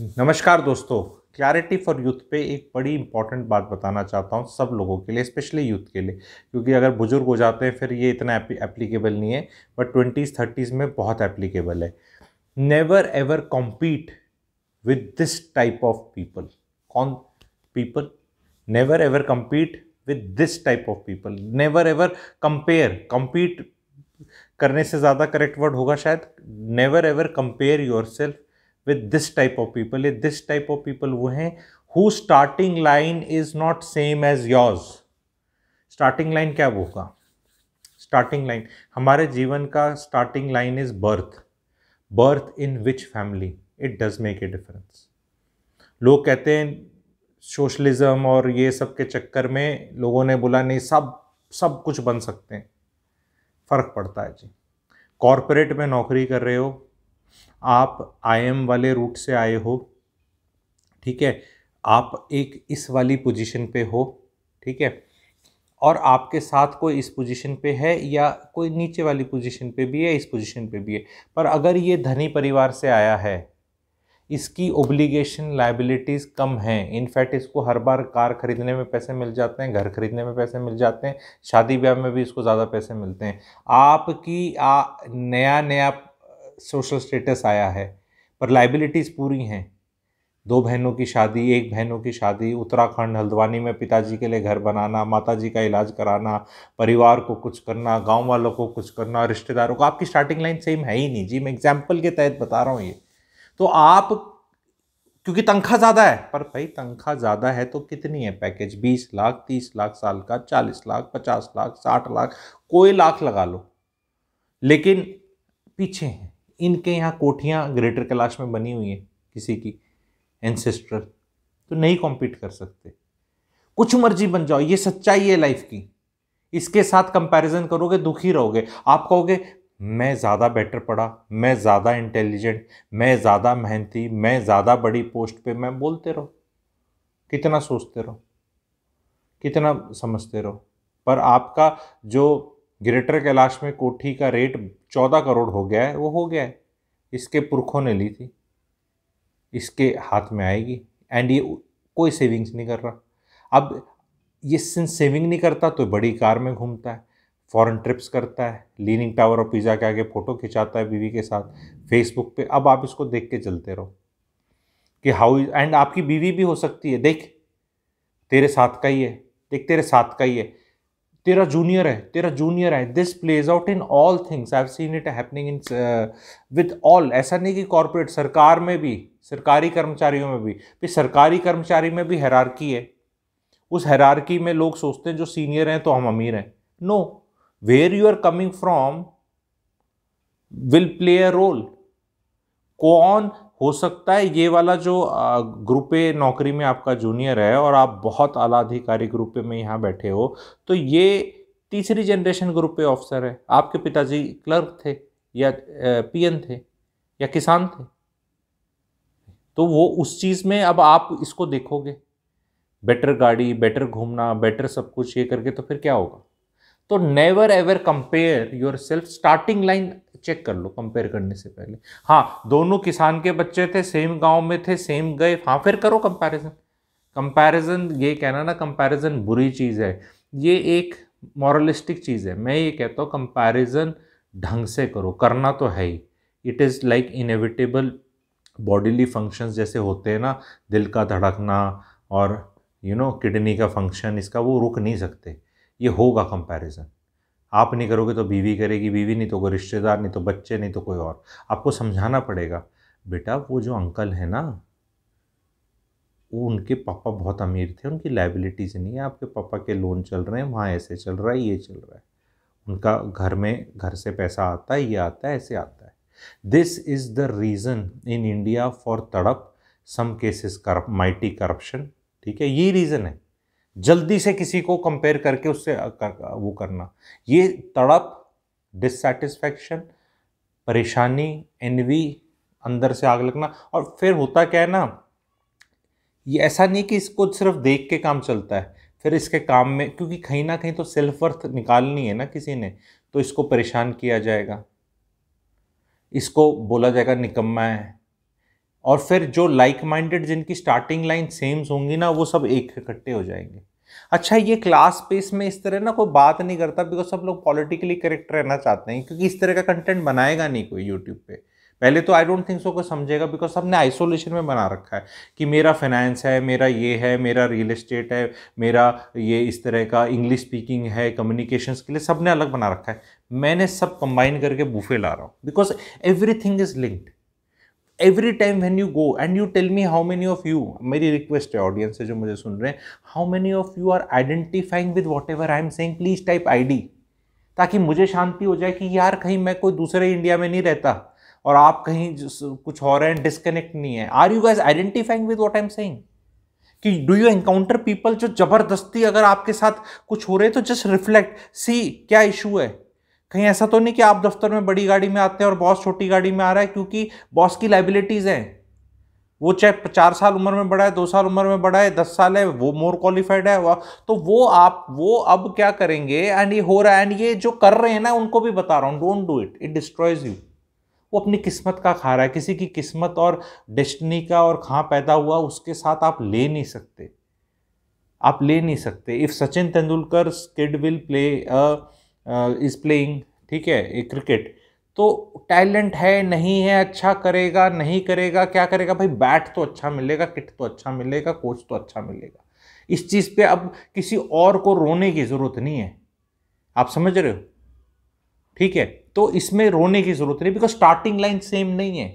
नमस्कार दोस्तों clarity for youth पे एक बड़ी इंपॉर्टेंट बात बताना चाहता हूँ सब लोगों के लिए स्पेशली यूथ के लिए क्योंकि अगर बुज़ुर्ग हो जाते हैं फिर ये इतना एप्लीकेबल नहीं है बट ट्वेंटीज़ थर्टीज़ में बहुत एप्लीकेबल है never ever compete with this type of people कौन people never ever compete with this type of people never ever compare compete करने से ज़्यादा करेक्ट वर्ड होगा शायद never ever compare yourself with this type of people ये this type of people वो हैं who starting line is not same as yours starting line क्या वो का स्टार्टिंग लाइन हमारे जीवन का starting line is birth birth in which family it does make a difference लोग कहते हैं सोशलिज्म और ये सब के चक्कर में लोगों ने बोला नहीं सब सब कुछ बन सकते हैं फर्क पड़ता है जी कॉरपोरेट में नौकरी कर रहे हो आप आई एम वाले रूट से आए हो ठीक है आप एक इस वाली पोजीशन पे हो ठीक है और आपके साथ कोई इस पोजीशन पे है या कोई नीचे वाली पोजीशन पे भी है इस पोजीशन पे भी है पर अगर ये धनी परिवार से आया है इसकी ओब्लिगेशन लाइबिलिटीज़ कम हैं इनफैक्ट इसको हर बार कार खरीदने में पैसे मिल जाते हैं घर खरीदने में पैसे मिल जाते हैं शादी ब्याह में भी इसको ज़्यादा पैसे मिलते हैं आपकी आ, नया नया सोशल स्टेटस आया है पर लाइबिलिटीज़ पूरी हैं दो बहनों की शादी एक बहनों की शादी उत्तराखंड हल्द्वानी में पिताजी के लिए घर बनाना माताजी का इलाज कराना परिवार को कुछ करना गांव वालों को कुछ करना रिश्तेदारों को आपकी स्टार्टिंग लाइन सेम है ही नहीं जी मैं एग्जाम्पल के तहत बता रहा हूँ ये तो आप क्योंकि तनख्वाह ज़्यादा है पर भाई तनख्वाह ज़्यादा है तो कितनी है पैकेज बीस लाख तीस लाख साल का चालीस लाख पचास लाख साठ लाख कोई लाख लगा लो लेकिन पीछे हैं इनके यहाँ कोठियाँ ग्रेटर कैलाश में बनी हुई हैं किसी की एंसेस्ट्रल तो नहीं कॉम्पीट कर सकते कुछ मर्जी बन जाओ ये सच्चाई है लाइफ की इसके साथ कंपैरिजन करोगे दुखी रहोगे आप कहोगे मैं ज़्यादा बेटर पढ़ा मैं ज़्यादा इंटेलिजेंट मैं ज़्यादा मेहनती मैं ज़्यादा बड़ी पोस्ट पे मैं बोलते रहो कितना सोचते रहो कितना समझते रहो पर आपका जो ग्रेटर कैलाश में कोठी का रेट चौदह करोड़ हो गया है वो हो गया है इसके पुरखों ने ली थी इसके हाथ में आएगी एंड ये कोई सेविंग्स नहीं कर रहा अब ये सिंस सेविंग नहीं करता तो बड़ी कार में घूमता है फॉरेन ट्रिप्स करता है लीनिंग टावर और पिज़्ज़ा के आगे फ़ोटो खिंचाता है बीवी के साथ फेसबुक पे अब आप इसको देख के चलते रहो कि हाउ एंड आपकी बीवी भी हो सकती है देख तेरे साथ का ही है देख तेरे साथ का ही है तेरा जूनियर है तेरा जूनियर है this plays out in all things I have seen it happening in with all ऐसा नहीं कि कॉरपोरेट सरकार में भी सरकारी कर्मचारियों में भी फिर सरकारी कर्मचारी में भी हैरारकी है उस हैरारकी में लोग सोचते हैं जो सीनियर हैं तो हम अमीर हैं no where you are coming from will play a role कौन हो सकता है ये वाला जो ग्रुप ए नौकरी में आपका जूनियर है और आप बहुत आला अधिकारी ग्रुप ए में यहाँ बैठे हो तो ये तीसरी जनरेशन ग्रुप ए ऑफिसर है आपके पिताजी क्लर्क थे या पीएन थे या किसान थे तो वो उस चीज़ में अब आप इसको देखोगे बेटर गाड़ी बेटर घूमना बेटर सब कुछ ये करके तो फिर क्या होगा तो never ever compare yourself starting line check कर लो कंपेयर करने से पहले हाँ दोनों किसान के बच्चे थे सेम गांव में थे सेम गए हाँ फिर करो कंपैरिजन कंपैरिजन ये कहना ना कंपैरिजन बुरी चीज़ है ये एक मॉरलिस्टिक चीज़ है मैं ये कहता हूँ कंपैरिजन ढंग से करो करना तो है ही it is like inevitable bodily functions जैसे होते हैं ना दिल का धड़कना और यू नो किडनी का फंक्शन इसका वो रुक नहीं सकते ये होगा कंपैरिजन आप नहीं करोगे तो बीवी करेगी बीवी नहीं तो कोई रिश्तेदार नहीं तो बच्चे नहीं तो कोई और आपको समझाना पड़ेगा बेटा वो जो अंकल है ना वो उनके पापा बहुत अमीर थे उनकी लाइबिलिटीज़ नहीं है आपके पापा के लोन चल रहे हैं वहाँ ऐसे चल रहा है ये चल रहा है उनका घर में घर से पैसा आता है ये आता है ऐसे आता है this is the reason in India for तड़प सम केसेस माइटी करप्शन ठीक है ये रीज़न है जल्दी से किसी को कंपेयर करके उससे कर, वो करना ये तड़प डिससेटिस्फैक्शन परेशानी एनवी अंदर से आग लगना और फिर होता क्या है ना ये ऐसा नहीं कि इसको सिर्फ देख के काम चलता है फिर इसके काम में क्योंकि कहीं ना कहीं तो सेल्फ वर्थ निकालनी है ना किसी ने तो इसको परेशान किया जाएगा इसको बोला जाएगा निकम्मा है और फिर जो लाइक माइंडेड जिनकी स्टार्टिंग लाइन सेम्स होंगी ना वो सब एक इकट्ठे हो जाएंगे अच्छा ये क्लास स्पेस में इस तरह ना कोई बात नहीं करता बिकॉज सब लोग पॉलिटिकली करेक्ट रहना चाहते हैं क्योंकि इस तरह का कंटेंट बनाएगा नहीं कोई यूट्यूब पे पहले तो आई डोंट थिंक सो को समझेगा बिकॉज सबने आइसोलेशन में बना रखा है कि मेरा फाइनेंस है मेरा ये है मेरा रियल इस्टेट है मेरा ये इस तरह का इंग्लिश स्पीकिंग है कम्युनिकेशंस के लिए सब ने अलग बना रखा है मैंने सब कंबाइन करके बूफे ला रहा हूँ because everything is linked every time when you go and you tell me how many of you मेरी रिक्वेस्ट है ऑडियंस से जो मुझे सुन रहे हैं how many of you are identifying with whatever I am saying please type I D ताकि मुझे शांति हो जाए कि यार कहीं मैं कोई दूसरे इंडिया में नहीं रहता और आप कहीं कुछ हो रहे हैं डिस्कनेक्ट नहीं है are you guys identifying with what I am saying कि डू यू एनकाउंटर पीपल जो जबरदस्ती अगर आपके साथ कुछ हो रहे हैं तो जस्ट रिफ्लेक्ट सी क्या इशू है कहीं ऐसा तो नहीं कि आप दफ्तर में बड़ी गाड़ी में आते हैं और बॉस छोटी गाड़ी में आ रहा है क्योंकि बॉस की लाइबिलिटीज़ हैं वो चाहे चार साल उम्र में बड़ा है दो साल उम्र में बड़ा है दस साल है वो मोर क्वालिफाइड है तो वो आप वो अब क्या करेंगे एंड ये हो रहा है एंड ये जो कर रहे हैं ना उनको भी बता रहा हूँ don't do it it destroys you वो अपनी किस्मत का खा रहा है किसी की किस्मत और डेस्टनी का और कहाँ पैदा हुआ उसके साथ आप ले नहीं सकते आप ले नहीं सकते if Sachin Tendulkar kid will play is playing ठीक है ए क्रिकेट तो टैलेंट है नहीं है अच्छा करेगा नहीं करेगा क्या करेगा भाई बैट तो अच्छा मिलेगा किट तो अच्छा मिलेगा कोच तो अच्छा मिलेगा इस चीज़ पे अब किसी और को रोने की ज़रूरत नहीं है आप समझ रहे हो ठीक है तो इसमें रोने की ज़रूरत नहीं बिकॉज स्टार्टिंग लाइन सेम नहीं है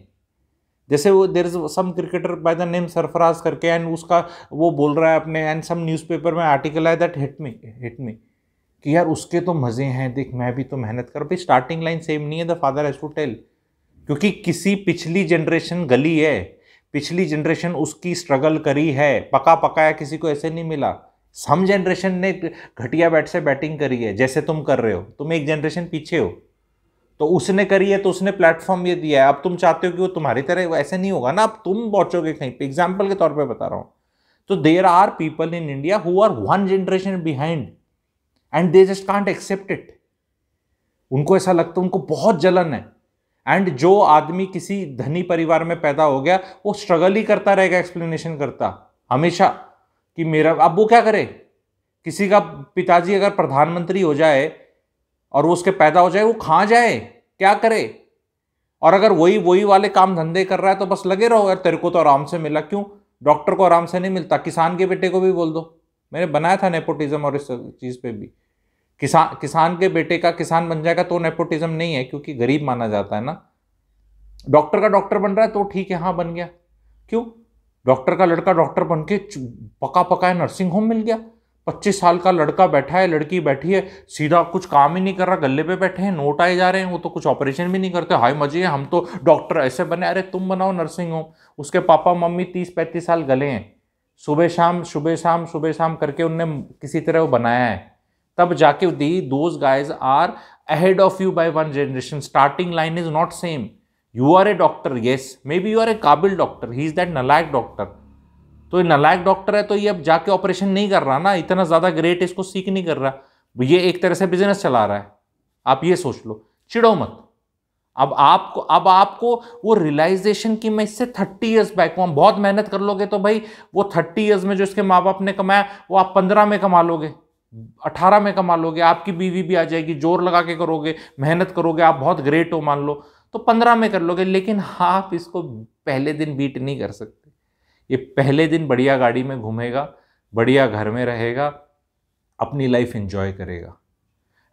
जैसे वो there is some cricketer by the name Sarfaraz करके एंड उसका वो बोल रहा है अपने एंड सम न्यूज़पेपर में आर्टिकल है that hit me hit me कि यार उसके तो मज़े हैं देख मैं भी तो मेहनत कर भाई स्टार्टिंग लाइन सेम नहीं है the father has to tell क्योंकि किसी पिछली जनरेशन गली है पिछली जनरेशन उसकी स्ट्रगल करी है पका पकाया किसी को ऐसे नहीं मिला सम जनरेशन ने घटिया बैट से बैटिंग करी है जैसे तुम कर रहे हो तुम एक जनरेशन पीछे हो तो उसने करी है तो उसने प्लेटफॉर्म ये दिया है अब तुम चाहते हो कि वो तुम्हारी तरह ऐसे नहीं होगा ना अब तुम पहुंचोगे कहीं पे एग्जाम्पल के तौर पे बता रहा हूँ तो there are people in India who are one generation behind and they just can't accept it उनको ऐसा लगता है उनको बहुत जलन है एंड जो आदमी किसी धनी परिवार में पैदा हो गया वो स्ट्रगल ही करता रहेगा एक्सप्लेनेशन करता हमेशा कि मेरा अब वो क्या करे किसी का पिताजी अगर प्रधानमंत्री हो जाए और वो उसके पैदा हो जाए वो खा जाए क्या करे और अगर वही वही वाले काम धंधे कर रहा है तो बस लगे रहो यार तेरे को तो आराम से मिला क्यों डॉक्टर को आराम से नहीं मिलता किसान के बेटे को भी बोल दो मैंने बनाया था नेपोटिज्म और इस चीज़ पे भी किसान किसान के बेटे का किसान बन जाएगा तो नेपोटिज्म नहीं है क्योंकि गरीब माना जाता है ना डॉक्टर का डॉक्टर बन रहा है तो ठीक है हाँ बन गया क्यों डॉक्टर का लड़का डॉक्टर बन के पका पकाए नर्सिंग होम मिल गया पच्चीस साल का लड़का बैठा है लड़की बैठी है सीधा कुछ काम ही नहीं कर रहा गले पे बैठे हैं नोट आए जा रहे हैं वो तो कुछ ऑपरेशन भी नहीं करते हाय मजे हैं हम तो डॉक्टर ऐसे बने अरे तुम बनाओ नर्सिंग होम उसके पापा मम्मी तीस पैंतीस साल गले हैं सुबह शाम सुबह शाम सुबह शाम करके उनने किसी तरह वो बनाया है तब जाके the those guys are of you by one generation starting line is not same you are a doctor yes may be you are a काबिल डॉक्टर ही इज दैट नलायक डॉक्टर तो ये नलायक डॉक्टर है तो ये अब जाके ऑपरेशन नहीं कर रहा ना इतना ज़्यादा ग्रेट इसको सीख नहीं कर रहा ये एक तरह से बिजनेस चला रहा है आप ये सोच लो चिड़ो मत अब आपको अब आपको वो रियलाइजेशन कि मैं इससे थर्टी ईयर्स बैक हूँ बहुत मेहनत कर लोगे तो भाई वो थर्टी ईयर्स में जो इसके माँ बाप ने कमाया वो आप पंद्रह में कमा लोगे अठारह में कमा लोगे आपकी बीवी भी आ जाएगी जोर लगा के करोगे मेहनत करोगे आप बहुत ग्रेट हो मान लो तो पंद्रह में कर लोगे लेकिन आप इसको पहले दिन बीट नहीं कर सकते ये पहले दिन बढ़िया गाड़ी में घूमेगा बढ़िया घर में रहेगा अपनी लाइफ इंजॉय करेगा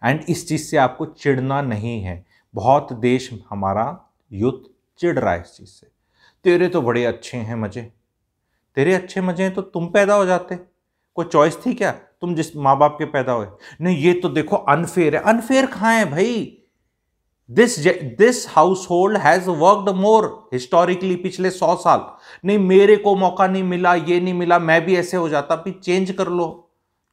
एंड इस चीज़ से आपको चिढ़ना नहीं है बहुत देश हमारा युद्ध चिढ़ रहा है इस चीज़ से तेरे तो बड़े अच्छे हैं मज़े तेरे अच्छे मज़े हैं तो तुम पैदा हो जाते कोई चॉइस थी क्या तुम जिस माँ बाप के पैदा हुए नहीं ये तो देखो अनफेयर है अनफेयर कहाँ है भाई this this household has worked more historically पिछले सौ साल नहीं मेरे को मौका नहीं मिला ये नहीं मिला मैं भी ऐसे हो जाता भी चेंज कर लो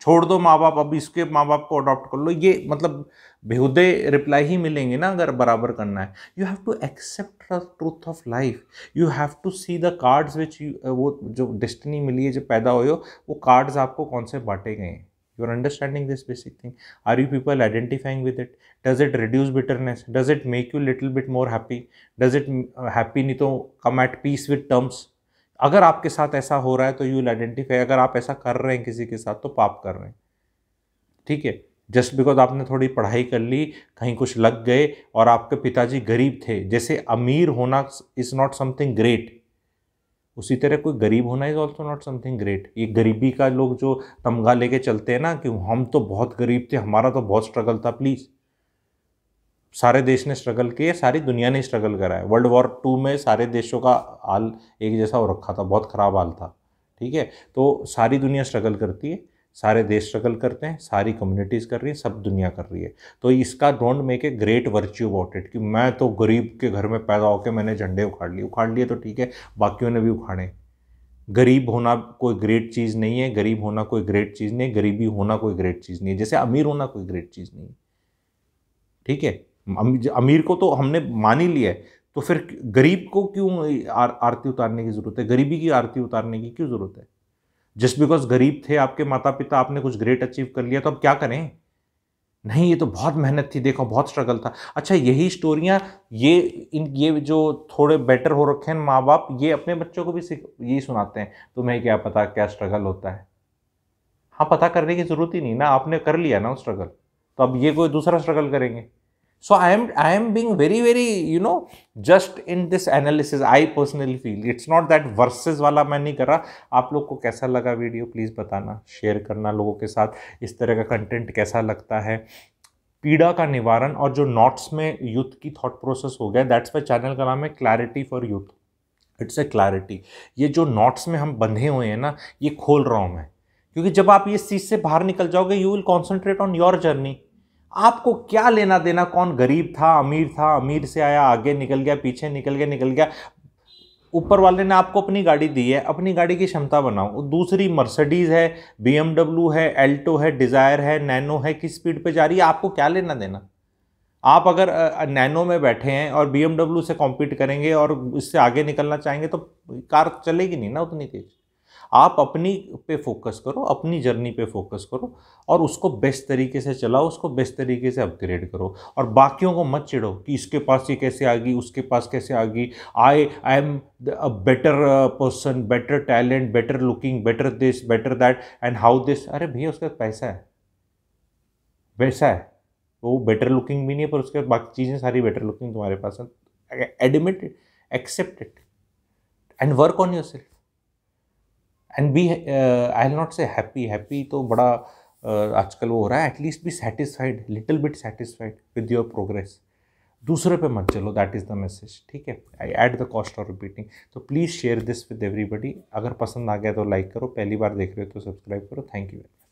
छोड़ दो माँ बाप अब इसके माँ बाप को अडॉप्ट कर लो ये मतलब बेहुदे रिप्लाई ही मिलेंगे ना अगर बराबर करना है you have to accept the truth of life you have to see the cards which वो जो डेस्टिनी मिली है जो पैदा हुए हो वो कार्ड्स आपको कौन से बांटे गए हैं you are understanding this basic thing are you people identifying with it does it reduce bitterness does it make you little bit more happy does it happy नहीं तो come at peace with terms अगर आपके साथ ऐसा हो रहा है तो यू विल आइडेंटिफाई अगर आप ऐसा कर रहे हैं किसी के साथ तो पाप कर रहे हैं ठीक है जस्ट बिकॉज आपने थोड़ी पढ़ाई कर ली कहीं कुछ लग गए और आपके पिताजी गरीब थे जैसे अमीर होना इज़ नॉट समथिंग ग्रेट उसी तरह कोई गरीब होना is also not something great ये गरीबी का लोग जो तमगा लेके चलते हैं ना कि हम तो बहुत गरीब थे हमारा तो बहुत स्ट्रगल था प्लीज़ सारे देश ने स्ट्रगल किए सारी दुनिया ने स्ट्रगल करा है वर्ल्ड वॉर टू में सारे देशों का हाल एक जैसा हो रखा था बहुत ख़राब हाल था ठीक है तो सारी दुनिया स्ट्रगल करती है सारे देश स्ट्रगल करते हैं सारी कम्युनिटीज़ कर रही है सब दुनिया कर रही है तो इसका don't make a great virtue about it कि मैं तो गरीब के घर में पैदा होकर मैंने झंडे उखाड़ लिए उखाड़ लिए तो ठीक है बाकियों ने भी उखाड़े गरीब होना कोई ग्रेट चीज़ नहीं है गरीब होना कोई ग्रेट चीज़ नहीं गरीबी होना कोई ग्रेट चीज़ नहीं है जैसे अमीर होना कोई ग्रेट चीज़ नहीं है ठीक है अमीर को तो हमने मान ही लिया है तो फिर गरीब को क्यों आर, आरती उतारने की ज़रूरत है गरीबी की आरती उतारने की क्यों ज़रूरत है जस्ट बिकॉज गरीब थे आपके माता पिता आपने कुछ ग्रेट अचीव कर लिया तो अब क्या करें नहीं ये तो बहुत मेहनत थी देखो बहुत स्ट्रगल था अच्छा यही स्टोरियाँ ये इन ये जो थोड़े बेटर हो रखे हैं माँ बाप ये अपने बच्चों को भी यही सुनाते हैं तुम्हें क्या पता क्या स्ट्रगल होता है हाँ पता करने की ज़रूरत ही नहीं ना आपने कर लिया ना स्ट्रगल तो अब ये कोई दूसरा स्ट्रगल करेंगे so i am i am being very very you know just in this analysis i personally feel it's not that versus वाला main नहीं कर रहा आप लोग को कैसा लगा वीडियो प्लीज़ बताना शेयर करना लोगों के साथ इस तरह का कंटेंट कैसा लगता है पीड़ा का निवारण और जो नॉट्स में यूथ की थॉट प्रोसेस हो गया दैट्स वाई चैनल का नाम है clarity for youth it's a clarity ये जो नॉट्स में हम बंधे हुए हैं ना ये खोल रहा हूँ मैं क्योंकि जब आप इस चीज़ से बाहर निकल जाओगे you will concentrate on your journey आपको क्या लेना देना कौन गरीब था अमीर था अमीर से आया आगे निकल गया पीछे निकल गया निकल गया ऊपर वाले ने आपको अपनी गाड़ी दी है अपनी गाड़ी की क्षमता बनाओ दूसरी मर्सिडीज़ है बी है एल्टो है डिज़ायर है नैनो है किस स्पीड पर जा रही है आपको क्या लेना देना आप अगर नैनो में बैठे हैं और बी से कॉम्पीट करेंगे और इससे आगे निकलना चाहेंगे तो कार चलेगी नहीं ना उतनी तेज़ आप अपनी पे फोकस करो अपनी जर्नी पे फोकस करो और उसको बेस्ट तरीके से चलाओ उसको बेस्ट तरीके से अपग्रेड करो और बाकियों को मत चिड़ो कि इसके पास ये कैसे आ गई उसके पास कैसे आ गई I I am a better person better talent better looking better this better that and how this अरे भैया उसके पास पैसा है वैसा है वो बेटर लुकिंग भी नहीं है पर उसके बाकी चीज़ें सारी बेटर लुकिंग तुम्हारे पास है admit accept and work on yourself and be I'll not so happy happy तो बड़ा uh, आजकल वो हो रहा है at least be satisfied little bit satisfied with your progress दूसरे पे मत चलो दैट इज़ द मैसेज ठीक है I at the cost of repeating तो please share this with everybody अगर पसंद आ गया तो लाइक करो पहली बार देख रहे हो तो सब्सक्राइब करो थैंक यू वेरी मच